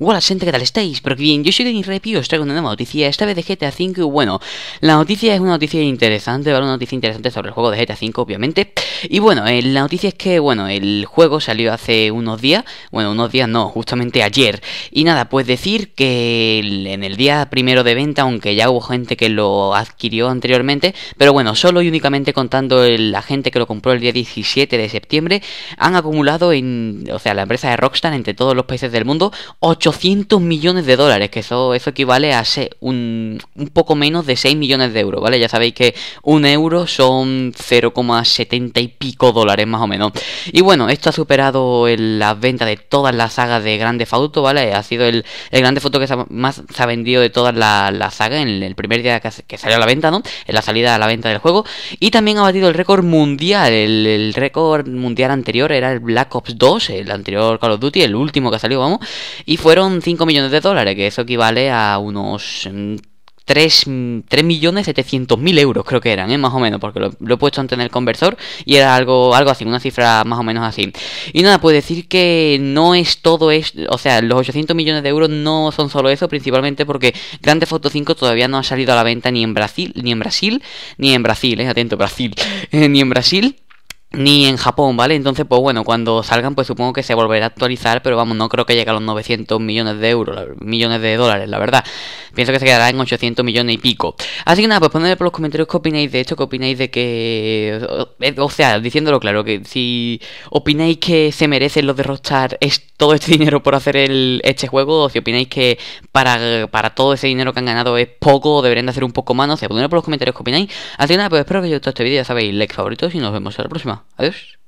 Hola gente, ¿qué tal estáis? Pero bien, yo soy Denis Repi y os traigo una nueva noticia, esta vez de GTA V bueno, la noticia es una noticia interesante, ¿vale? Una noticia interesante sobre el juego de GTA V, obviamente. Y bueno, eh, la noticia es que, bueno, el juego salió hace unos días, bueno, unos días no, justamente ayer. Y nada, pues decir que en el día primero de venta, aunque ya hubo gente que lo adquirió anteriormente, pero bueno, solo y únicamente contando la gente que lo compró el día 17 de septiembre, han acumulado en, o sea, la empresa de Rockstar entre todos los países del mundo, 8 millones de dólares, que eso, eso equivale a un, un poco menos de 6 millones de euros, ¿vale? Ya sabéis que un euro son 0,70 y pico dólares más o menos. Y bueno, esto ha superado las ventas de todas las sagas de Grande Auto, ¿vale? Ha sido el, el Grande foto que más se ha vendido de todas las la sagas en el primer día que, salió a la venta, ¿no? En la salida a la venta del juego. Y también ha batido el récord mundial, el, récord mundial anterior era el Black Ops 2, el anterior Call of Duty, el último que salió, vamos. Y fueron 5 millones de dólares, que eso equivale a unos 3.700.000 mm, euros creo que eran, ¿eh? más o menos, porque lo, he puesto antes en el conversor y era algo, algo así, una cifra más o menos así. Y nada, pues decir que no es todo esto, o sea, los 800 millones de euros no son solo eso, principalmente porque Grande Foto 5 todavía no ha salido a la venta ni en Brasil, ni en Brasil, ni en Brasil, eh, atento, Brasil, eh, ni en Brasil ni en Japón, ¿vale? Entonces, pues bueno, cuando salgan, pues supongo que se volverá a actualizar, pero vamos, no creo que llegue a los 900 millones de euros, millones de dólares, la verdad pienso que se quedará en 800 millones y pico. Así que nada, pues ponedme por los comentarios qué opináis de esto, qué opináis de que... O sea, diciéndolo claro, que si opináis que se merecen los de todo este dinero por hacer este juego, o si opináis que para, para todo ese dinero que han ganado es poco, o deberían de hacer un poco más, O sea, ponedme por los comentarios qué opináis. Así que nada, pues espero que os haya gustado este vídeo, ya sabéis, like favoritos y nos vemos en la próxima. Adiós.